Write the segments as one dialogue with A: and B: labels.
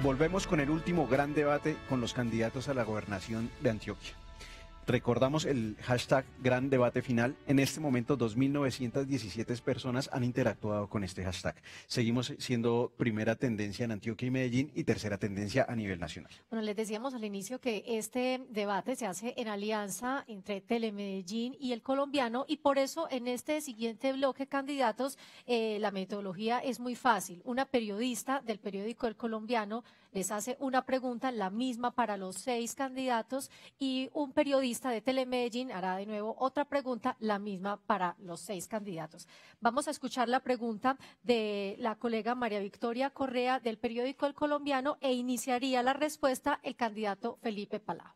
A: Volvemos con el último gran debate con los candidatos a la gobernación de Antioquia. Recordamos el hashtag Gran Debate Final. En este momento, 2.917 personas han interactuado con este hashtag. Seguimos siendo primera tendencia en Antioquia y Medellín y tercera tendencia a nivel nacional.
B: Bueno, les decíamos al inicio que este debate se hace en alianza entre Telemedellín y el colombiano y por eso en este siguiente bloque, candidatos, eh, la metodología es muy fácil. Una periodista del periódico El Colombiano les hace una pregunta, la misma para los seis candidatos, y un periodista de Telemedellín hará de nuevo otra pregunta, la misma para los seis candidatos. Vamos a escuchar la pregunta de la colega María Victoria Correa del periódico El Colombiano e iniciaría la respuesta el candidato Felipe Palau.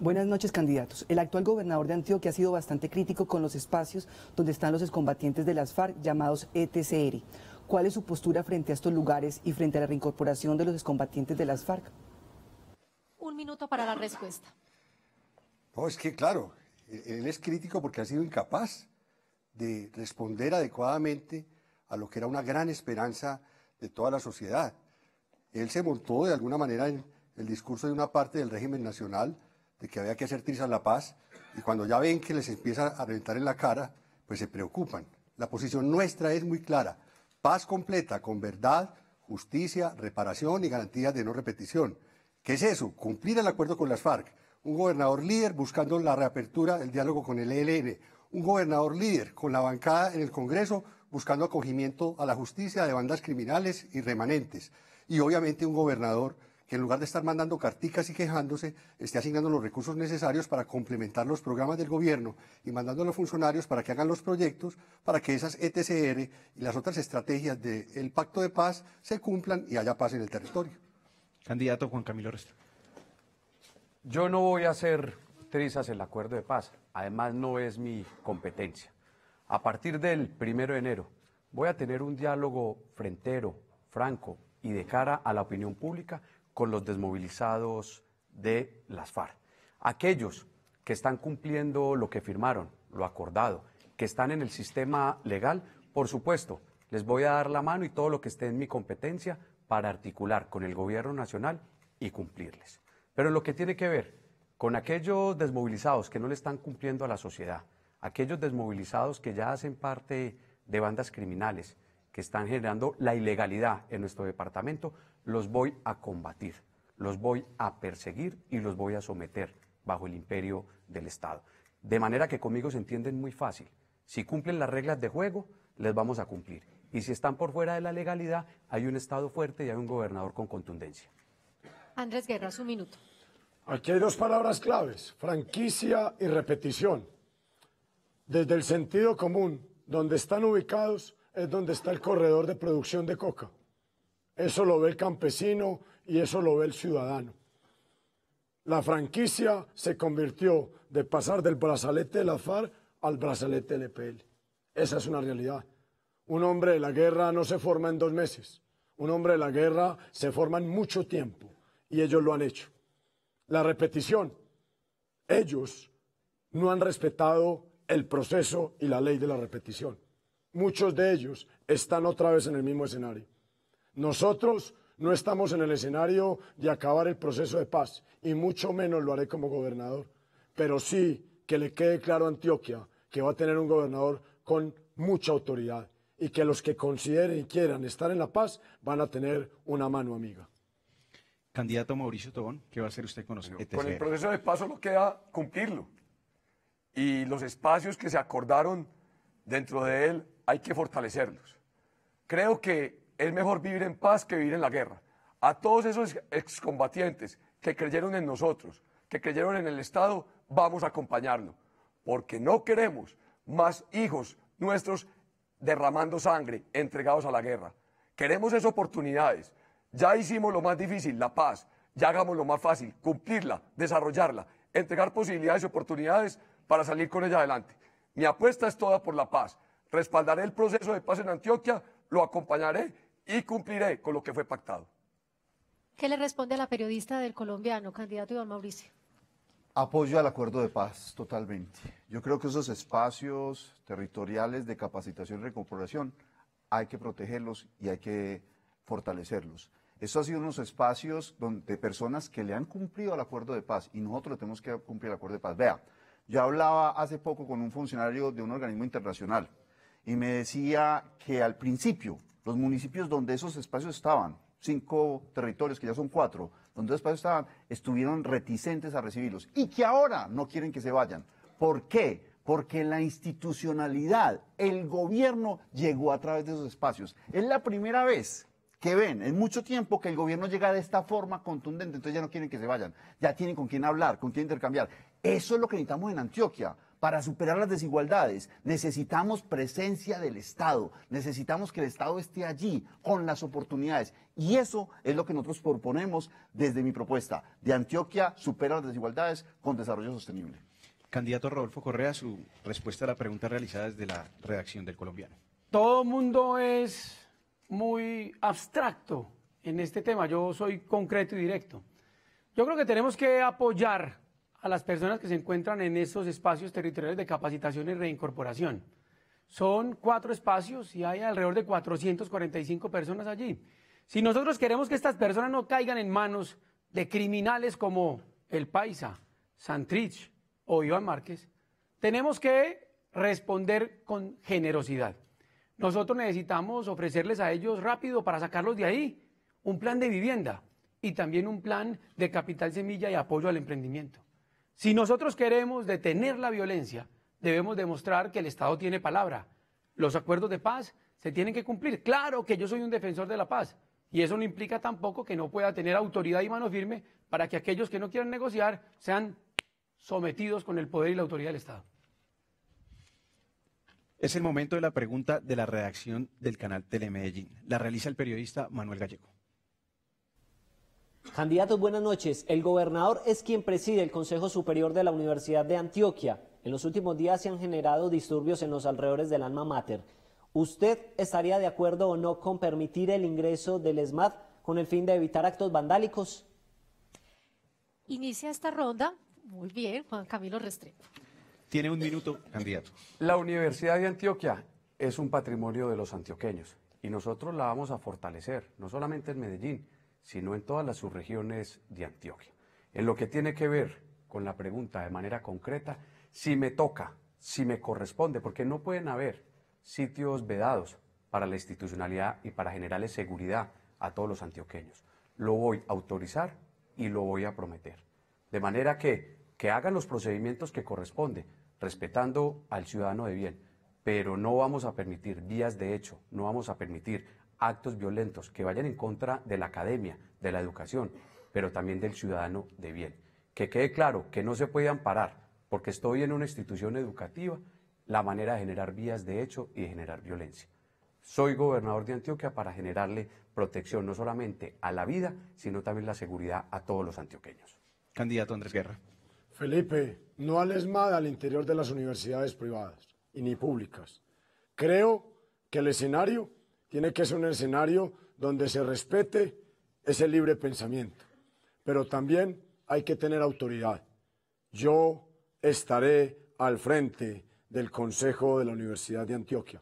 C: Buenas noches, candidatos. El actual gobernador de Antioquia ha sido bastante crítico con los espacios donde están los excombatientes de las FARC llamados ETCR. ¿Cuál es su postura frente a estos lugares y frente a la reincorporación de los excombatientes de las FARC?
B: Un minuto para la respuesta.
D: No, es que claro, él es crítico porque ha sido incapaz de responder adecuadamente a lo que era una gran esperanza de toda la sociedad. Él se montó de alguna manera en el discurso de una parte del régimen nacional de que había que hacer trizas la paz y cuando ya ven que les empieza a reventar en la cara, pues se preocupan. La posición nuestra es muy clara. Paz completa con verdad, justicia, reparación y garantías de no repetición. ¿Qué es eso? Cumplir el acuerdo con las FARC. Un gobernador líder buscando la reapertura del diálogo con el ELN. Un gobernador líder con la bancada en el Congreso buscando acogimiento a la justicia de bandas criminales y remanentes. Y obviamente un gobernador que en lugar de estar mandando carticas y quejándose, esté asignando los recursos necesarios para complementar los programas del gobierno y mandando a los funcionarios para que hagan los proyectos, para que esas ETCR y las otras estrategias del pacto de paz se cumplan y haya paz en el territorio.
C: Candidato Juan Camilo Resto. Yo no voy a hacer trizas el acuerdo de paz, además no es mi competencia. A partir del primero de enero voy a tener un diálogo frentero, franco y de cara a la opinión pública con los desmovilizados de las FARC. Aquellos que están cumpliendo lo que firmaron, lo acordado, que están en el sistema legal, por supuesto, les voy a dar la mano y todo lo que esté en mi competencia para articular con el gobierno nacional y cumplirles. Pero lo que tiene que ver con aquellos desmovilizados que no le están cumpliendo a la sociedad, aquellos desmovilizados que ya hacen parte de bandas criminales, que están generando la ilegalidad en nuestro departamento, los voy a combatir, los voy a perseguir y los voy a someter bajo el imperio del Estado. De manera que conmigo se entienden muy fácil. Si cumplen las reglas de juego, les vamos a cumplir. Y si están por fuera de la legalidad, hay un Estado fuerte y hay un gobernador con contundencia.
B: Andrés Guerra, su minuto.
E: Aquí hay dos palabras claves, franquicia y repetición. Desde el sentido común, donde están ubicados es donde está el corredor de producción de coca. Eso lo ve el campesino y eso lo ve el ciudadano. La franquicia se convirtió de pasar del brazalete de la FARC al brazalete del EPL. Esa es una realidad. Un hombre de la guerra no se forma en dos meses. Un hombre de la guerra se forma en mucho tiempo y ellos lo han hecho. La repetición. Ellos no han respetado el proceso y la ley de la repetición muchos de ellos están otra vez en el mismo escenario. Nosotros no estamos en el escenario de acabar el proceso de paz, y mucho menos lo haré como gobernador, pero sí que le quede claro a Antioquia que va a tener un gobernador con mucha autoridad y que los que consideren y quieran estar en la paz van a tener una mano amiga. Candidato Mauricio Tobón, ¿qué va a hacer usted con nosotros? Con el e
F: proceso de paz solo queda cumplirlo. Y los espacios que se acordaron dentro de él hay que fortalecerlos. Creo que es mejor vivir en paz que vivir en la guerra. A todos esos excombatientes que creyeron en nosotros, que creyeron en el Estado, vamos a acompañarlo, porque no queremos más hijos nuestros derramando sangre, entregados a la guerra. Queremos esas oportunidades. Ya hicimos lo más difícil, la paz. Ya hagamos lo más fácil, cumplirla, desarrollarla, entregar posibilidades y oportunidades para salir con ella adelante. Mi apuesta es toda por la paz respaldaré el proceso de paz en Antioquia, lo acompañaré y cumpliré
G: con lo que fue pactado.
B: ¿Qué le responde a la periodista del colombiano, candidato Iván Mauricio?
G: Apoyo al acuerdo de paz, totalmente. Yo creo que esos espacios territoriales de capacitación y recuperación hay que protegerlos y hay que fortalecerlos. Eso ha sido unos espacios donde personas que le han cumplido al acuerdo de paz y nosotros le tenemos que cumplir el acuerdo de paz. Vea, yo hablaba hace poco con un funcionario de un organismo internacional y me decía que al principio los municipios donde esos espacios estaban, cinco territorios que ya son cuatro, donde esos espacios estaban, estuvieron reticentes a recibirlos y que ahora no quieren que se vayan. ¿Por qué? Porque la institucionalidad, el gobierno llegó a través de esos espacios. Es la primera vez que ven en mucho tiempo que el gobierno llega de esta forma contundente, entonces ya no quieren que se vayan, ya tienen con quién hablar, con quién intercambiar. Eso es lo que necesitamos en Antioquia para superar las desigualdades necesitamos presencia del Estado, necesitamos que el Estado esté allí con las oportunidades. Y eso es lo que nosotros proponemos desde mi propuesta. De Antioquia supera las desigualdades con desarrollo sostenible.
A: Candidato Rodolfo Correa, su respuesta a la pregunta realizada desde la redacción del colombiano.
H: Todo mundo es muy abstracto en este tema. Yo soy concreto y directo. Yo creo que tenemos que apoyar a las personas que se encuentran en esos espacios territoriales de capacitación y reincorporación. Son cuatro espacios y hay alrededor de 445 personas allí. Si nosotros queremos que estas personas no caigan en manos de criminales como El Paisa, Santrich o Iván Márquez, tenemos que responder con generosidad. Nosotros necesitamos ofrecerles a ellos rápido para sacarlos de ahí un plan de vivienda y también un plan de capital semilla y apoyo al emprendimiento. Si nosotros queremos detener la violencia, debemos demostrar que el Estado tiene palabra. Los acuerdos de paz se tienen que cumplir. Claro que yo soy un defensor de la paz, y eso no implica tampoco que no pueda tener autoridad y mano firme para que aquellos que no quieran negociar sean sometidos con el poder y la autoridad del Estado.
A: Es el momento de la pregunta de la redacción del canal Telemedellín. La realiza el periodista Manuel Gallego.
C: Candidatos, buenas noches. El gobernador es quien preside el Consejo Superior de la Universidad de Antioquia. En los últimos días se han generado disturbios en los alrededores del alma mater. ¿Usted estaría de acuerdo o no con permitir el ingreso del ESMAD con el fin de evitar actos vandálicos?
B: Inicia esta ronda. Muy bien, Juan Camilo Restrepo.
C: Tiene un minuto, candidato. La Universidad de Antioquia es un patrimonio de los antioqueños y nosotros la vamos a fortalecer, no solamente en Medellín, sino en todas las subregiones de Antioquia. En lo que tiene que ver con la pregunta de manera concreta, si me toca, si me corresponde, porque no pueden haber sitios vedados para la institucionalidad y para generarles seguridad a todos los antioqueños. Lo voy a autorizar y lo voy a prometer. De manera que, que hagan los procedimientos que corresponden, respetando al ciudadano de bien, pero no vamos a permitir vías de hecho, no vamos a permitir actos violentos que vayan en contra de la academia, de la educación, pero también del ciudadano de bien. Que quede claro que no se puede amparar, porque estoy en una institución educativa, la manera de generar vías de hecho y de generar violencia. Soy gobernador de Antioquia para generarle protección no solamente a la vida, sino también la seguridad a todos los antioqueños. Candidato Andrés Guerra.
E: Felipe, no hables nada al interior de las universidades privadas y ni públicas. Creo que el escenario tiene que ser un escenario donde se respete ese libre pensamiento, pero también hay que tener autoridad. Yo estaré al frente del Consejo de la Universidad de Antioquia.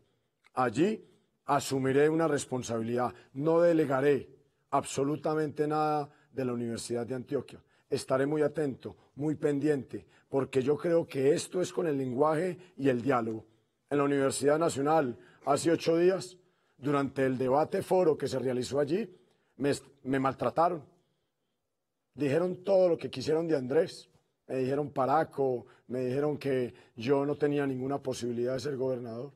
E: Allí asumiré una responsabilidad, no delegaré absolutamente nada de la Universidad de Antioquia. Estaré muy atento, muy pendiente, porque yo creo que esto es con el lenguaje y el diálogo. En la Universidad Nacional, hace ocho días, durante el debate foro que se realizó allí, me, maltrataron. Dijeron todo lo que quisieron de Andrés. Me dijeron paraco, me dijeron que yo no tenía ninguna posibilidad de ser gobernador.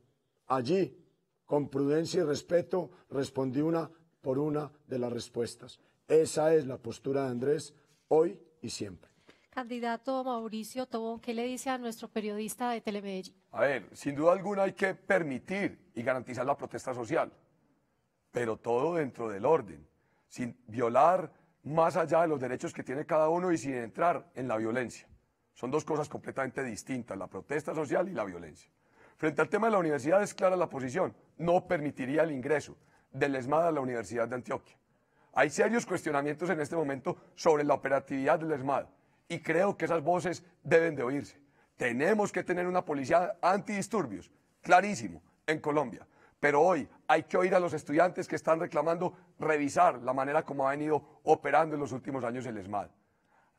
E: Allí, con prudencia y respeto, respondí una por una de las respuestas. Esa es la postura de Andrés hoy y siempre.
B: Candidato Mauricio Tobón, ¿qué le dice a nuestro periodista de Telemedellín?
F: A ver, sin duda alguna hay que permitir y garantizar la protesta social, pero todo dentro del orden, sin violar más allá de los derechos que tiene cada uno y sin entrar en la violencia. Son dos cosas completamente distintas, la protesta social y la violencia. Frente al tema de la universidad es clara la posición, no permitiría el ingreso del ESMAD a la Universidad de Antioquia. Hay serios cuestionamientos en este momento sobre la operatividad del ESMAD y creo que esas voces deben de oírse. Tenemos que tener una policía antidisturbios, clarísimo, en Colombia. Pero hoy hay que oír a los estudiantes que están reclamando revisar la manera como ha venido operando en los últimos años el ESMAD.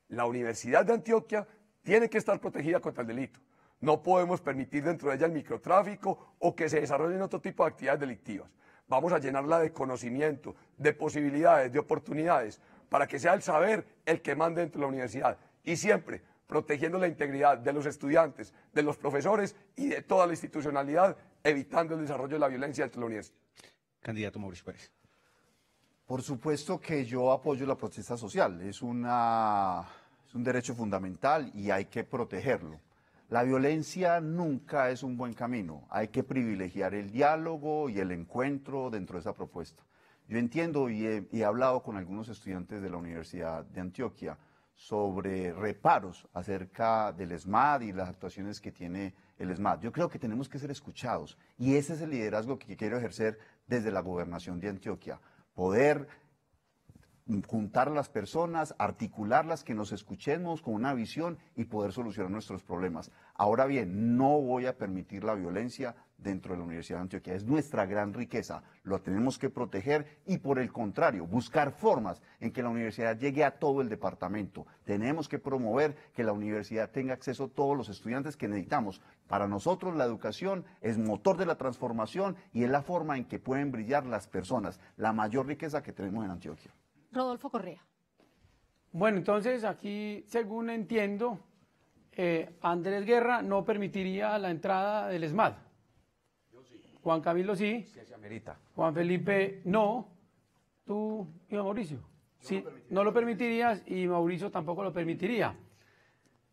F: La Universidad de Antioquia tiene que estar protegida contra el delito. No podemos permitir dentro de ella el microtráfico o que se desarrollen otro tipo de actividades delictivas. Vamos a llenarla de conocimiento, de posibilidades, de oportunidades, para que sea el saber el que mande dentro de la universidad y siempre protegiendo la integridad de los estudiantes, de los profesores y de toda la institucionalidad,
G: evitando el desarrollo de la violencia entre la universidad. Candidato Mauricio Pérez. Por supuesto que yo apoyo la protesta social, es, es un derecho fundamental y hay que protegerlo. La violencia nunca es un buen camino, hay que privilegiar el diálogo y el encuentro dentro de esa propuesta. Yo entiendo y he hablado con algunos estudiantes de la Universidad de Antioquia, sobre reparos acerca del ESMAD y las actuaciones que tiene el SMAD. Yo creo que tenemos que ser escuchados y ese es el liderazgo que quiero ejercer desde la gobernación de Antioquia. Poder juntar las personas, articularlas, que nos escuchemos con una visión y poder solucionar nuestros problemas. Ahora bien, no voy a permitir la violencia, dentro de la Universidad de Antioquia. Es nuestra gran riqueza, lo tenemos que proteger y por el contrario, buscar formas en que la universidad llegue a todo el departamento. Tenemos que promover que la universidad tenga acceso a todos los estudiantes que necesitamos. Para nosotros la educación es motor de la transformación y es la forma en que pueden brillar las personas, la mayor riqueza que tenemos en Antioquia. Rodolfo
H: Correa. Bueno, entonces aquí, según entiendo, eh, Andrés Guerra no permitiría la entrada del ESMAD. Juan Camilo sí. Juan Felipe no. Tú y Mauricio. Sí, no, lo permitirías y Mauricio tampoco lo permitiría.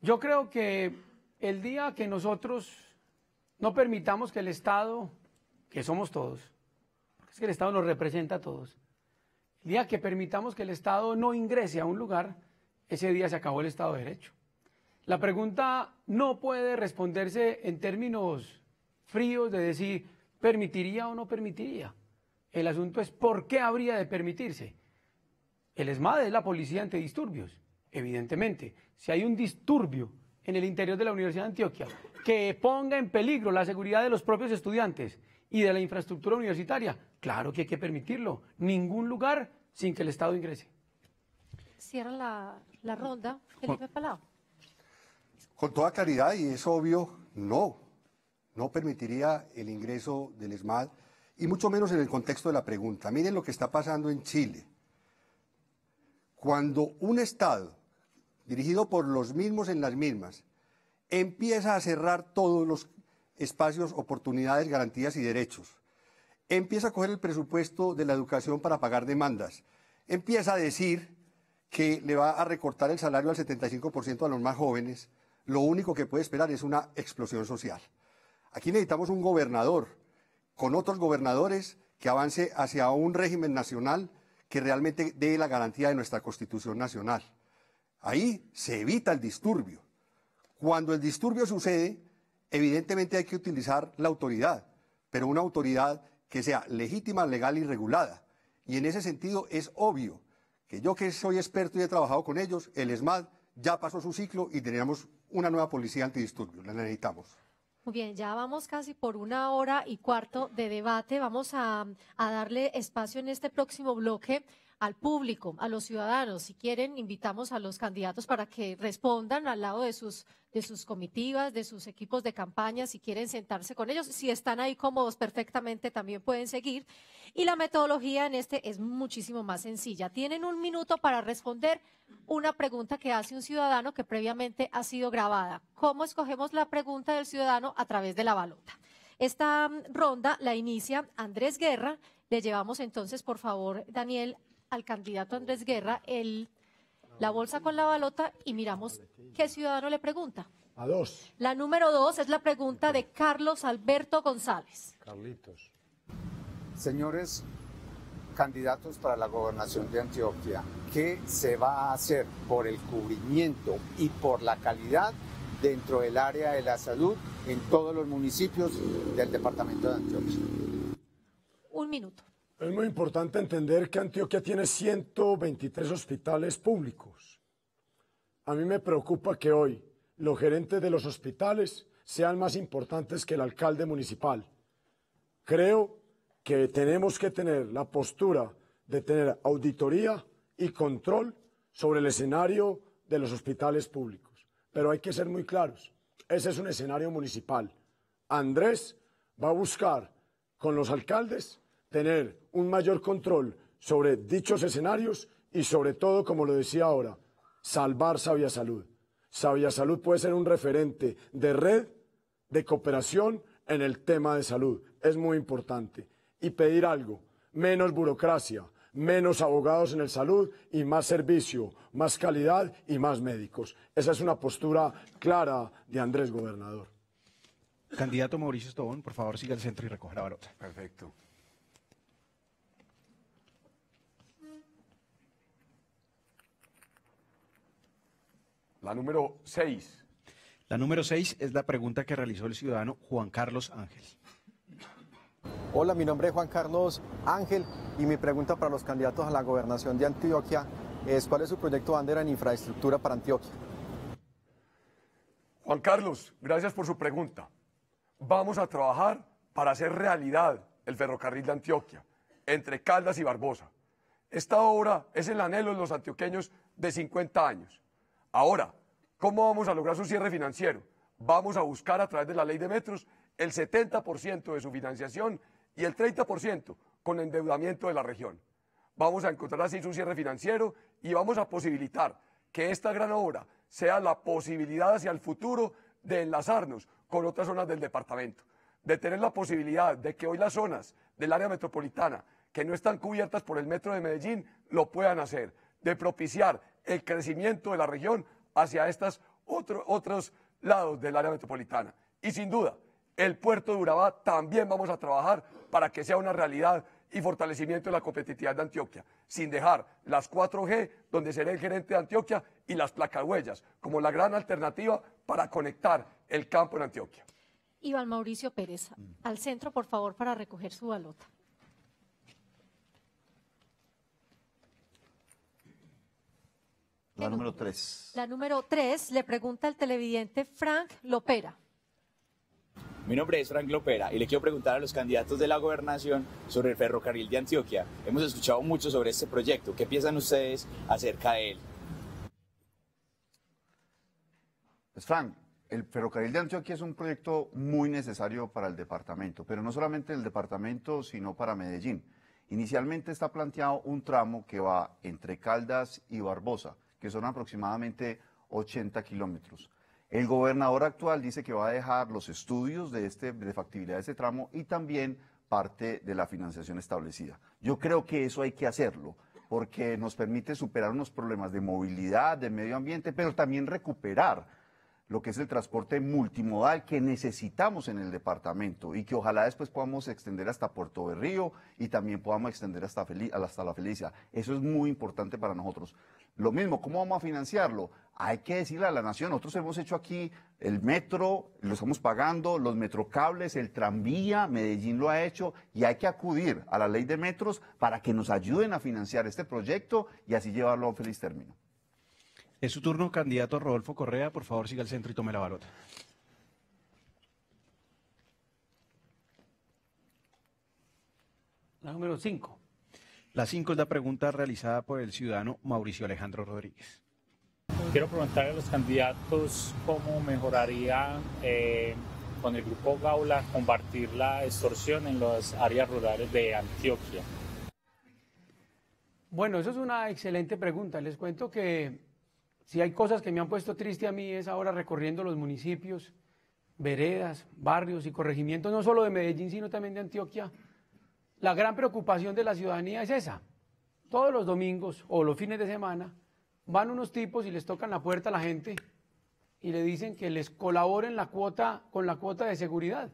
H: Yo creo que el día que nosotros no permitamos que el Estado, que somos todos, es que el Estado nos representa a todos, el día que permitamos que el Estado no ingrese a un lugar, ese día se acabó el Estado de Derecho. La pregunta no puede responderse en términos fríos de decir, permitiría o no permitiría. El asunto es por qué habría de permitirse. El ESMAD es la policía ante disturbios evidentemente. Si hay un disturbio en el interior de la Universidad de Antioquia que ponga en peligro la seguridad de los propios estudiantes y de la infraestructura universitaria, claro que hay que permitirlo. Ningún lugar sin que el Estado ingrese.
B: Cierra la, la ronda, Felipe Palau.
D: Con toda caridad, y es obvio, no no permitiría el ingreso del ESMAD y mucho menos en el contexto de la pregunta. Miren lo que está pasando en Chile. Cuando un Estado, dirigido por los mismos en las mismas, empieza a cerrar todos los espacios, oportunidades, garantías y derechos, empieza a coger el presupuesto de la educación para pagar demandas, empieza a decir que le va a recortar el salario al 75% a los más jóvenes, lo único que puede esperar es una explosión social. Aquí necesitamos un gobernador con otros gobernadores que avance hacia un régimen nacional que realmente dé la garantía de nuestra Constitución Nacional. Ahí se evita el disturbio. Cuando el disturbio sucede, evidentemente hay que utilizar la autoridad, pero una autoridad que sea legítima, legal y regulada. Y en ese sentido es obvio que yo que soy experto y he trabajado con ellos, el ESMAD ya pasó su ciclo y tenemos una nueva policía antidisturbio. la necesitamos.
B: Muy bien, ya vamos casi por una hora y cuarto de debate. Vamos a, a darle espacio en este próximo bloque al público, a los ciudadanos. Si quieren, invitamos a los candidatos para que respondan al lado de sus, de sus comitivas, de sus equipos de campaña, si quieren sentarse con ellos. Si están ahí cómodos perfectamente, también pueden seguir. Y la metodología en este es muchísimo más sencilla. Tienen un minuto para responder una pregunta que hace un ciudadano que previamente ha sido grabada. ¿Cómo escogemos la pregunta del ciudadano? A través de la balota. Esta ronda la inicia Andrés Guerra. Le llevamos entonces, por favor, Daniel, al candidato Andrés Guerra el, la bolsa con la balota y miramos qué ciudadano le pregunta. A dos. La número dos es la pregunta de Carlos Alberto González.
G: Carlitos. Señores candidatos para la gobernación de Antioquia, ¿qué se va a hacer por el cubrimiento y por la calidad dentro del área de la salud en todos los municipios del departamento de Antioquia?
B: Un minuto.
E: Es muy importante entender que Antioquia tiene 123 hospitales públicos. A mí me preocupa que hoy los gerentes de los hospitales sean más importantes que el alcalde municipal. Creo que tenemos que tener la postura de tener auditoría y control sobre el escenario de los hospitales públicos. Pero hay que ser muy claros, ese es un escenario municipal. Andrés va a buscar con los alcaldes tener un mayor control sobre dichos escenarios y sobre todo, como lo decía ahora, salvar Sabia Salud. Sabia Salud puede ser un referente de red, de cooperación en el tema de salud. Es muy importante. Y pedir algo, menos burocracia, menos abogados en el salud y más servicio, más calidad y más médicos. Esa es una postura clara de Andrés Gobernador. Candidato Mauricio Estobón, por favor,
F: siga el centro y recoja la balota. Perfecto. La número 6.
A: La número 6 es la pregunta que realizó el ciudadano Juan Carlos Ángel. Hola, mi nombre es Juan Carlos Ángel y mi pregunta para los candidatos a la gobernación de Antioquia es cuál es su proyecto bandera en infraestructura para Antioquia.
F: Juan Carlos, gracias por su pregunta. Vamos a trabajar para hacer realidad el ferrocarril de Antioquia, entre Caldas y Barbosa. Esta obra es el anhelo de los antioqueños de 50 años. Ahora, ¿cómo vamos a lograr su cierre financiero? Vamos a buscar a través de la ley de metros el 70% de su financiación y el 30% con endeudamiento de la región. Vamos a encontrar así su cierre financiero y vamos a posibilitar que esta gran obra sea la posibilidad hacia el futuro de enlazarnos con otras zonas del departamento, de tener la posibilidad de que hoy las zonas del área metropolitana que no están cubiertas por el metro de Medellín lo puedan hacer, de propiciar el crecimiento de la región hacia estos otros lados del área metropolitana. Y sin duda, el puerto de Urabá también vamos a trabajar para que sea una realidad y fortalecimiento de la competitividad de Antioquia, sin dejar las 4G, donde seré el gerente de Antioquia, y las placas huellas, como la gran alternativa para conectar el campo en Antioquia.
B: Iván Mauricio Pérez, mm. al centro, por favor, para recoger su balota.
G: La número tres.
B: La número tres le pregunta al televidente Frank Lopera.
G: Mi nombre es Frank Lopera y le quiero
A: preguntar a los candidatos de la gobernación sobre el ferrocarril de Antioquia. Hemos escuchado mucho sobre este proyecto. ¿Qué piensan ustedes acerca de él?
G: Pues Frank, el ferrocarril de Antioquia es un proyecto muy necesario para el departamento, pero no solamente el departamento, sino para Medellín. Inicialmente está planteado un tramo que va entre Caldas y Barbosa que son aproximadamente 80 kilómetros. El gobernador actual dice que va a dejar los estudios de, este, de factibilidad de ese tramo y también parte de la financiación establecida. Yo creo que eso hay que hacerlo porque nos permite superar unos problemas de movilidad, de medio ambiente, pero también recuperar lo que es el transporte multimodal que necesitamos en el departamento y que ojalá después podamos extender hasta Puerto Berrío y también podamos extender hasta, hasta La Felicia. Eso es muy importante para nosotros. Lo mismo, ¿cómo vamos a financiarlo? Hay que decirle a la nación, nosotros hemos hecho aquí el metro, lo estamos pagando, los metrocables, el tranvía, Medellín lo ha hecho y hay que acudir a la ley de metros para que nos ayuden a financiar este proyecto y así llevarlo a un feliz término.
A: Es su turno, candidato Rodolfo Correa, por favor siga al centro y tome la balota. La número 5. La 5 es la pregunta realizada por el ciudadano Mauricio Alejandro Rodríguez.
G: Quiero preguntar a los candidatos cómo mejoraría eh, con el grupo Gaula combatir la extorsión en las áreas rurales de Antioquia.
H: Bueno, eso es una excelente pregunta. Les cuento que si hay cosas que me han puesto triste a mí es ahora recorriendo los municipios, veredas, barrios y corregimientos, no solo de Medellín, sino también de Antioquia la gran preocupación de la ciudadanía es esa. Todos los domingos o los fines de semana van unos tipos y les tocan la puerta a la gente y le dicen que les colaboren la cuota con la cuota de seguridad.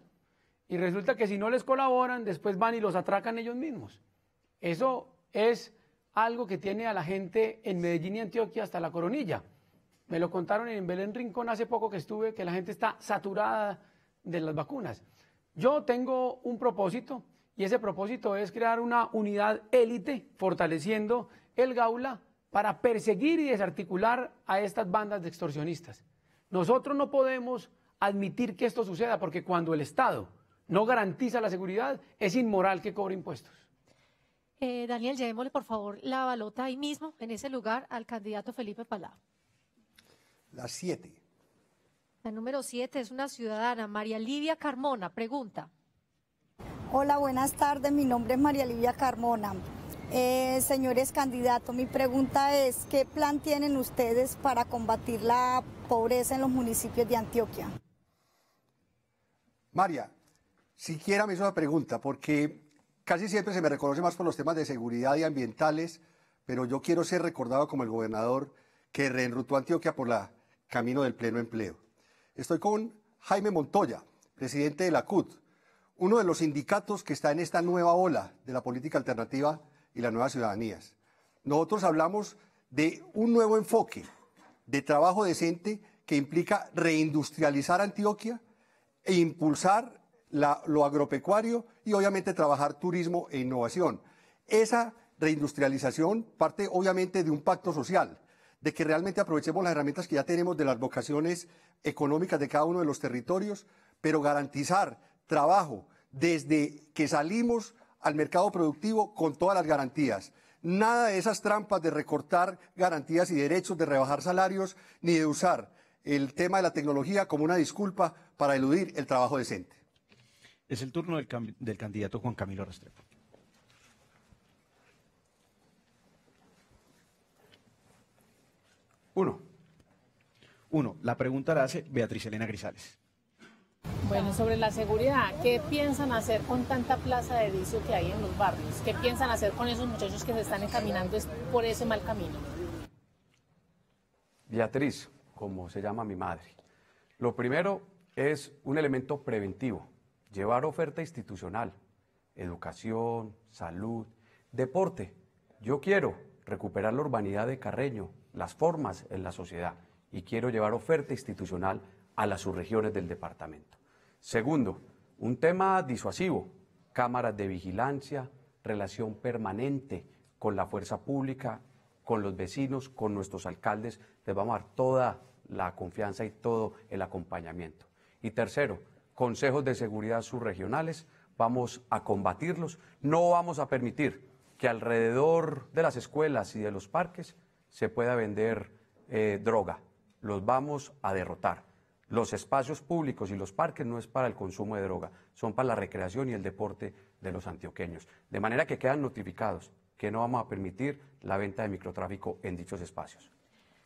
H: Y resulta que si no les colaboran, después van y los atracan ellos mismos. Eso es algo que tiene a la gente en Medellín y Antioquia hasta la coronilla. Me lo contaron en Belén Rincón hace poco que estuve, que la gente está saturada de las vacunas. Yo tengo un propósito y ese propósito es crear una unidad élite, fortaleciendo el Gaula para perseguir y desarticular a estas bandas de extorsionistas. Nosotros no podemos admitir que esto suceda porque cuando el Estado no garantiza la seguridad, es inmoral que cobre impuestos.
B: Eh, Daniel, llevémosle por favor la balota ahí mismo, en ese lugar, al candidato Felipe Palau. La siete. La número siete es una ciudadana, María Lidia Carmona, pregunta. Hola, buenas tardes. Mi nombre es María Livia Carmona. Eh, señores candidatos, mi pregunta es, ¿qué plan tienen ustedes para combatir la pobreza en los municipios de Antioquia?
D: María, siquiera me hizo la pregunta, porque casi siempre se me reconoce más por los temas de seguridad y ambientales, pero yo quiero ser recordado como el gobernador que reenrutó Antioquia por el camino del pleno empleo. Estoy con Jaime Montoya, presidente de la CUT, uno de los sindicatos que está en esta nueva ola de la política alternativa y las nuevas ciudadanías. Nosotros hablamos de un nuevo enfoque de trabajo decente que implica reindustrializar Antioquia e impulsar lo agropecuario y obviamente trabajar turismo e innovación. Esa reindustrialización parte obviamente de un pacto social, de que realmente aprovechemos las herramientas que ya tenemos de las vocaciones económicas de cada uno de los territorios, pero garantizar trabajo desde que salimos al mercado productivo con todas las garantías. Nada de esas trampas de recortar garantías y derechos, de rebajar salarios, ni de usar el tema de la tecnología como una disculpa para eludir el trabajo decente.
A: Es el turno del, candidato Juan Camilo Restrepo. Uno. Uno. La pregunta la hace Beatriz Elena Grisales.
B: Bueno, sobre la seguridad, ¿qué piensan hacer con tanta plaza de vicio que hay en los barrios? ¿Qué piensan hacer con esos muchachos que se están encaminando por ese mal camino?
C: Beatriz, como se llama mi madre. Lo primero es un elemento preventivo, llevar oferta institucional, educación, salud, deporte. Yo quiero recuperar la urbanidad de Carreño, las formas en la sociedad y quiero llevar oferta institucional a las subregiones del departamento. Segundo, un tema disuasivo, cámaras de vigilancia, relación permanente con la fuerza pública, con los vecinos, con nuestros alcaldes, les vamos a dar toda la confianza y todo el acompañamiento. Y tercero, consejos de seguridad subregionales, vamos a combatirlos, no vamos a permitir que alrededor de las escuelas y de los parques se pueda vender eh, droga, los vamos a derrotar los espacios públicos y los parques no es para el consumo de droga, son para la recreación y el deporte de los antioqueños. De manera que quedan notificados que no vamos a permitir la venta de microtráfico en dichos espacios.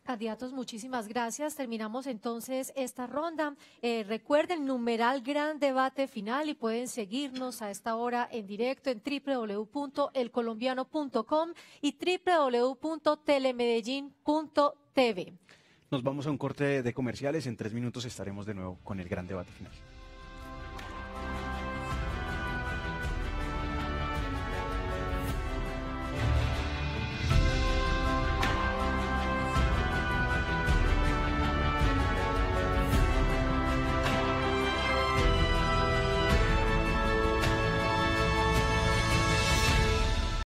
B: Candidatos, muchísimas gracias. Terminamos entonces esta ronda. Eh, recuerden, numeral gran debate final y pueden seguirnos a esta hora en directo en www.elcolombiano.com y www.telemedellín.tv.
A: Nos vamos a un corte de comerciales. En tres minutos estaremos de nuevo con el gran debate final.